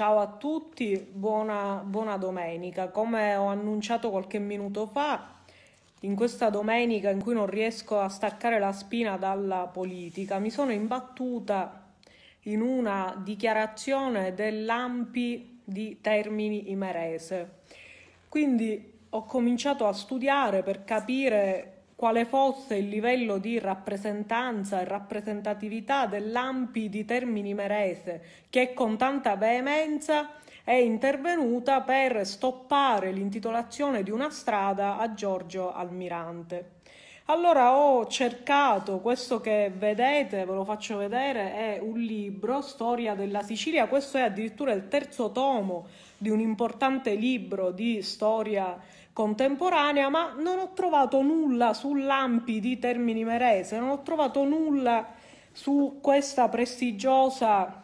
Ciao a tutti, buona, buona, domenica. Come ho annunciato qualche minuto fa, in questa domenica in cui non riesco a staccare la spina dalla politica, mi sono imbattuta in una dichiarazione dell'AMPI di Termini Imerese. Quindi ho cominciato a studiare per capire quale fosse il livello di rappresentanza e rappresentatività dell'AMPI di Termini Merese, che con tanta veemenza è intervenuta per stoppare l'intitolazione di una strada a Giorgio Almirante. Allora ho cercato questo che vedete, ve lo faccio vedere, è un libro, Storia della Sicilia, questo è addirittura il terzo tomo di un importante libro di storia contemporanea, ma non ho trovato nulla sull'Ampi di Termini Merese, non ho trovato nulla su questa prestigiosa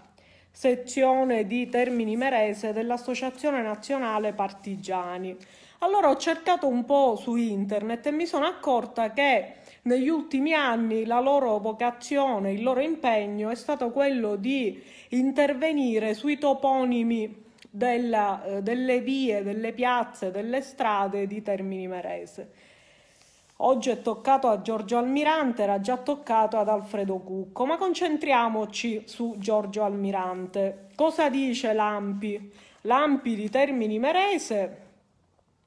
sezione di Termini Merese dell'Associazione Nazionale Partigiani. Allora ho cercato un po' su internet e mi sono accorta che negli ultimi anni la loro vocazione, il loro impegno è stato quello di intervenire sui toponimi della, eh, delle vie, delle piazze, delle strade di Termini Marese. Oggi è toccato a Giorgio Almirante, era già toccato ad Alfredo Cucco, ma concentriamoci su Giorgio Almirante. Cosa dice Lampi? Lampi di Termini Merese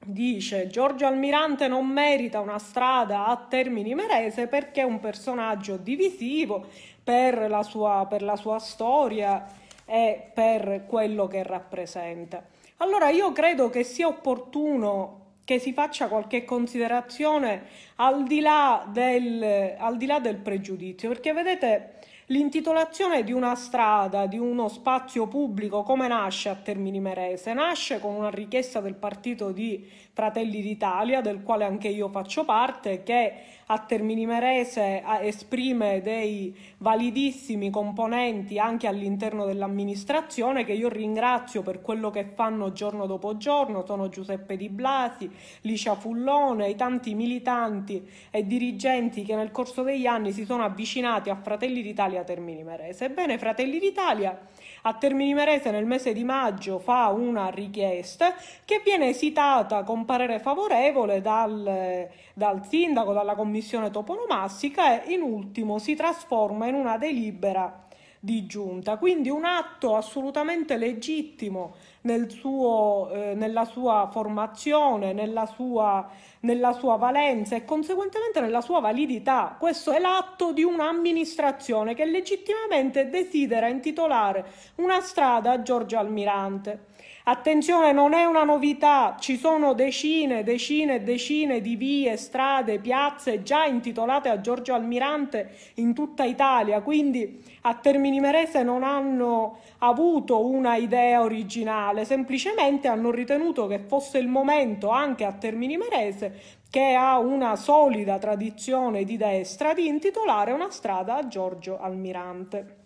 dice Giorgio Almirante non merita una strada a Termini Merese perché è un personaggio divisivo per la sua, per la sua storia e per quello che rappresenta. Allora io credo che sia opportuno che si faccia qualche considerazione al di là del, al di là del pregiudizio, perché vedete L'intitolazione di una strada, di uno spazio pubblico, come nasce a Termini Merese? Nasce con una richiesta del partito di Fratelli d'Italia, del quale anche io faccio parte, che a Termini Merese esprime dei validissimi componenti anche all'interno dell'amministrazione che io ringrazio per quello che fanno giorno dopo giorno, sono Giuseppe Di Blasi, Licia Fullone, i tanti militanti e dirigenti che nel corso degli anni si sono avvicinati a Fratelli d'Italia Italia Termini Merese. Ebbene, Fratelli d'Italia a Termini Merese nel mese di maggio fa una richiesta che viene esitata con parere favorevole dal, dal sindaco, dalla commissione toponomastica e in ultimo si trasforma in una delibera di giunta, quindi un atto assolutamente legittimo nel suo, eh, nella sua formazione, nella sua, nella sua valenza e conseguentemente nella sua validità. Questo è l'atto di un'amministrazione che legittimamente desidera intitolare una strada a Giorgio Almirante. Attenzione, non è una novità, ci sono decine, decine e decine di vie, strade, piazze già intitolate a Giorgio Almirante in tutta Italia, quindi a Termini Merese non hanno avuto una idea originale Comunale semplicemente hanno ritenuto che fosse il momento anche a Termini Marese che ha una solida tradizione di destra, di intitolare una strada a Giorgio Almirante.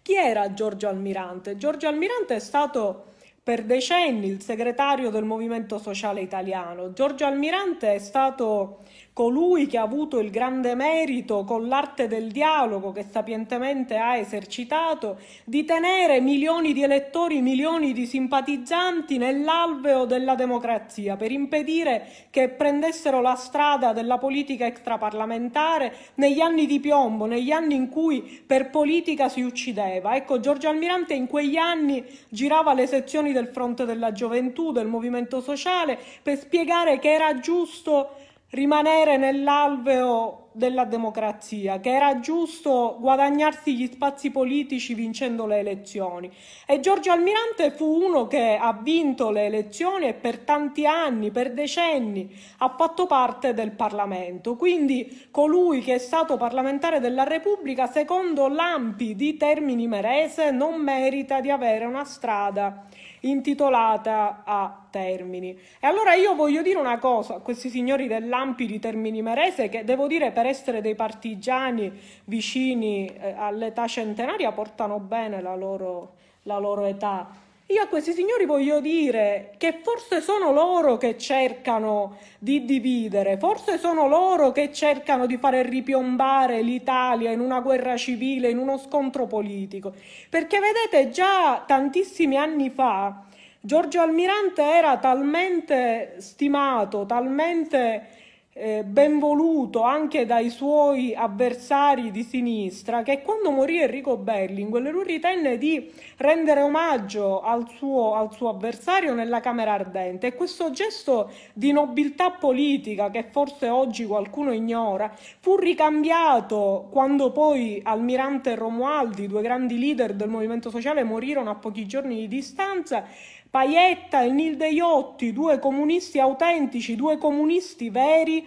Chi era Giorgio Almirante? Giorgio Almirante è stato per decenni il segretario del Movimento Sociale Italiano. Giorgio Almirante è stato colui che ha avuto il grande merito, con l'arte del dialogo che sapientemente ha esercitato, di tenere milioni di elettori, milioni di simpatizzanti nell'alveo della democrazia per impedire che prendessero la strada della politica extraparlamentare negli anni di piombo, negli anni in cui per politica si uccideva. Ecco, Giorgio Almirante in quegli anni girava le sezioni del del fronte della gioventù, del movimento sociale, per spiegare che era giusto rimanere nell'alveo della democrazia, che era giusto guadagnarsi gli spazi politici vincendo le elezioni. E Giorgio Almirante fu uno che ha vinto le elezioni e per tanti anni, per decenni, ha fatto parte del Parlamento. Quindi colui che è stato parlamentare della Repubblica, secondo l'Ampi di Termini Merese, non merita di avere una strada intitolata a Termini. E allora io voglio dire una cosa a questi signori dell'Ampi di Termini Merese che devo dire per essere dei partigiani vicini eh, all'età centenaria portano bene la loro, la loro età io a questi signori voglio dire che forse sono loro che cercano di dividere, forse sono loro che cercano di fare ripiombare l'Italia in una guerra civile, in uno scontro politico. Perché vedete, già tantissimi anni fa Giorgio Almirante era talmente stimato, talmente eh, ben voluto anche dai suoi avversari di sinistra, che quando morì Enrico Berlinguer lui ritenne di rendere omaggio al suo, al suo avversario nella Camera Ardente e questo gesto di nobiltà politica che forse oggi qualcuno ignora fu ricambiato quando poi Almirante Romualdi, due grandi leader del movimento sociale, morirono a pochi giorni di distanza Paietta e Nilde Iotti, due comunisti autentici, due comunisti veri,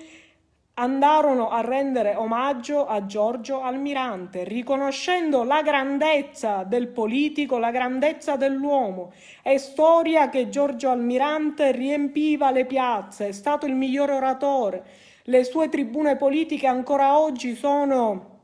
andarono a rendere omaggio a Giorgio Almirante, riconoscendo la grandezza del politico, la grandezza dell'uomo. È storia che Giorgio Almirante riempiva le piazze, è stato il migliore oratore. Le sue tribune politiche ancora oggi sono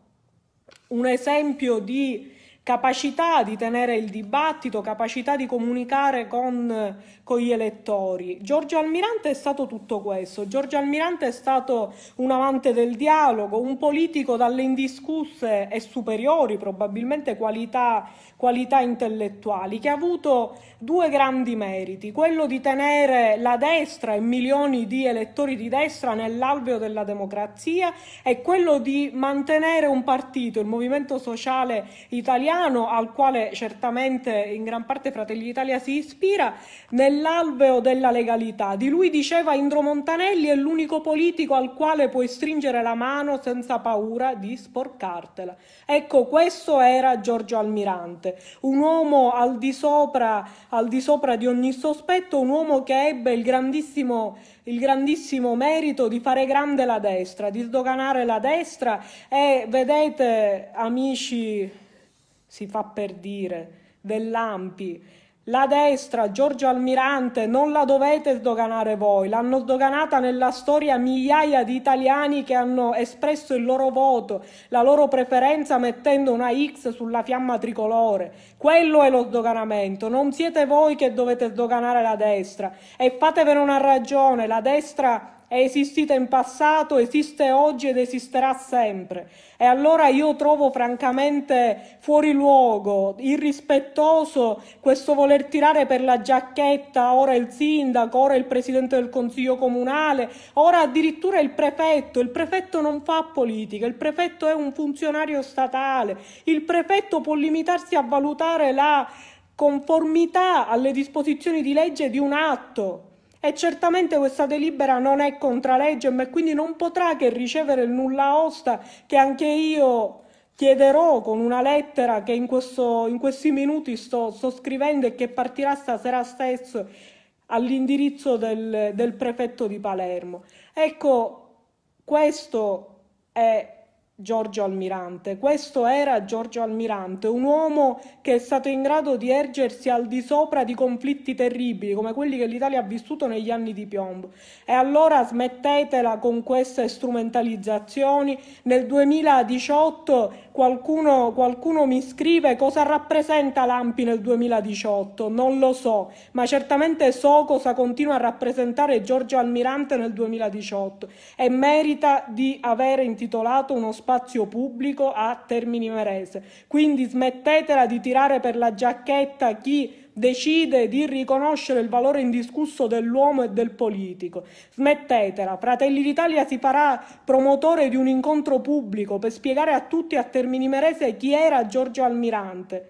un esempio di capacità di tenere il dibattito, capacità di comunicare con, con, gli elettori. Giorgio Almirante è stato tutto questo, Giorgio Almirante è stato un amante del dialogo, un politico dalle indiscusse e superiori probabilmente qualità, qualità intellettuali, che ha avuto due grandi meriti, quello di tenere la destra e milioni di elettori di destra nell'alveo della democrazia e quello di mantenere un partito, il Movimento Sociale Italiano, italiano al quale certamente in gran parte Fratelli d'Italia si ispira, nell'alveo della legalità. Di lui diceva Indro Montanelli è l'unico politico al quale puoi stringere la mano senza paura di sporcartela. Ecco, questo era Giorgio Almirante, un uomo al di sopra, al di, sopra di ogni sospetto, un uomo che ebbe il grandissimo il grandissimo merito di fare grande la destra, di sdoganare la destra e vedete amici si fa per dire, dell'Ampi. La destra, Giorgio Almirante, non la dovete sdoganare voi, l'hanno sdoganata nella storia migliaia di italiani che hanno espresso il loro voto, la loro preferenza mettendo una X sulla fiamma tricolore. Quello è lo sdoganamento, non siete voi che dovete sdoganare la destra. E fatevene una ragione, la destra è esistita in passato, esiste oggi ed esisterà sempre. E allora io trovo francamente fuori luogo, irrispettoso questo voler tirare per la giacchetta ora il sindaco, ora il presidente del consiglio comunale, ora addirittura il prefetto. Il prefetto non fa politica, il prefetto è un funzionario statale, il prefetto può limitarsi a valutare la conformità alle disposizioni di legge di un atto e certamente questa delibera non è contralegge legem e quindi non potrà che ricevere il nulla osta che anche io chiederò con una lettera che in, questo, in questi minuti sto, sto, scrivendo e che partirà stasera stesso all'indirizzo del, del prefetto di Palermo. Ecco, questo è Giorgio Almirante. Questo era Giorgio Almirante, un uomo che è stato in grado di ergersi al di sopra di conflitti terribili come quelli che l'Italia ha vissuto negli anni di piombo. E allora smettetela con queste strumentalizzazioni. Nel 2018 Qualcuno, qualcuno, mi scrive cosa rappresenta l'AMPI nel 2018, non lo so, ma certamente so cosa continua a rappresentare Giorgio Almirante nel 2018 e merita di avere intitolato uno spazio pubblico a Termini Merese. Quindi smettetela di tirare per la giacchetta chi decide di riconoscere il valore indiscusso dell'uomo e del politico. Smettetela, Fratelli d'Italia si farà promotore di un incontro pubblico per spiegare a tutti a Termini Merese chi era Giorgio Almirante.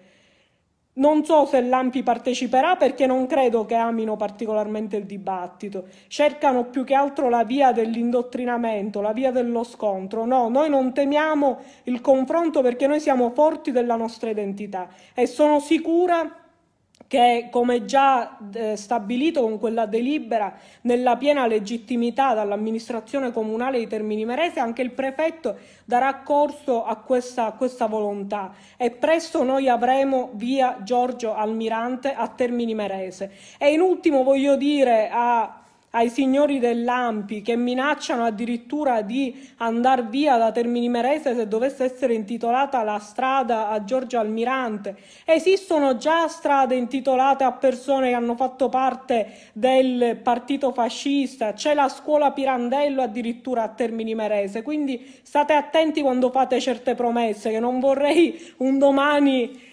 Non so se l'Ampi parteciperà perché non credo che amino particolarmente il dibattito. Cercano più che altro la via dell'indottrinamento, la via dello scontro. No, noi non temiamo il confronto perché noi siamo forti della nostra identità e sono sicura che come già eh, stabilito con quella delibera nella piena legittimità dall'amministrazione comunale di Termini Merese, anche il prefetto darà corso a questa, a questa volontà e presto noi avremo via Giorgio Almirante a Termini Merese. E in ultimo voglio dire a ai signori dell'Ampi che minacciano addirittura di andare via da Termini Merese se dovesse essere intitolata la strada a Giorgio Almirante. Esistono già strade intitolate a persone che hanno fatto parte del partito fascista, c'è la scuola Pirandello addirittura a Termini Merese, quindi state attenti quando fate certe promesse che non vorrei un domani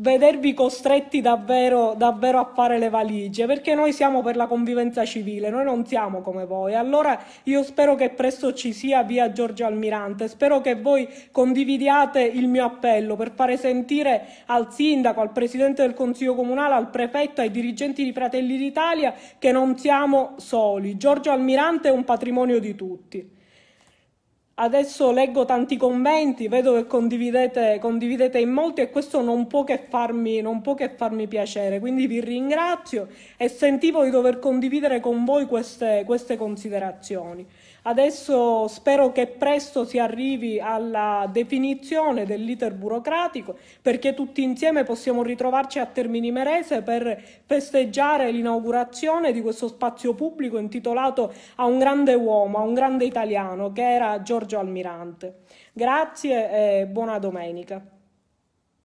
vedervi costretti davvero, davvero, a fare le valigie, perché noi siamo per la convivenza civile, noi non siamo come voi. Allora io spero che presto ci sia via Giorgio Almirante, spero che voi condividiate il mio appello per fare sentire al sindaco, al presidente del Consiglio Comunale, al prefetto, ai dirigenti di Fratelli d'Italia che non siamo soli. Giorgio Almirante è un patrimonio di tutti. Adesso leggo tanti commenti, vedo che condividete, condividete in molti e questo non può, farmi, non può, che farmi, piacere, quindi vi ringrazio e sentivo di dover condividere con voi queste, queste considerazioni. Adesso spero che presto si arrivi alla definizione dell'iter burocratico perché tutti insieme possiamo ritrovarci a Termini Merese per festeggiare l'inaugurazione di questo spazio pubblico intitolato a un grande uomo, a un grande italiano che era Giorgio Almirante. Grazie e buona domenica.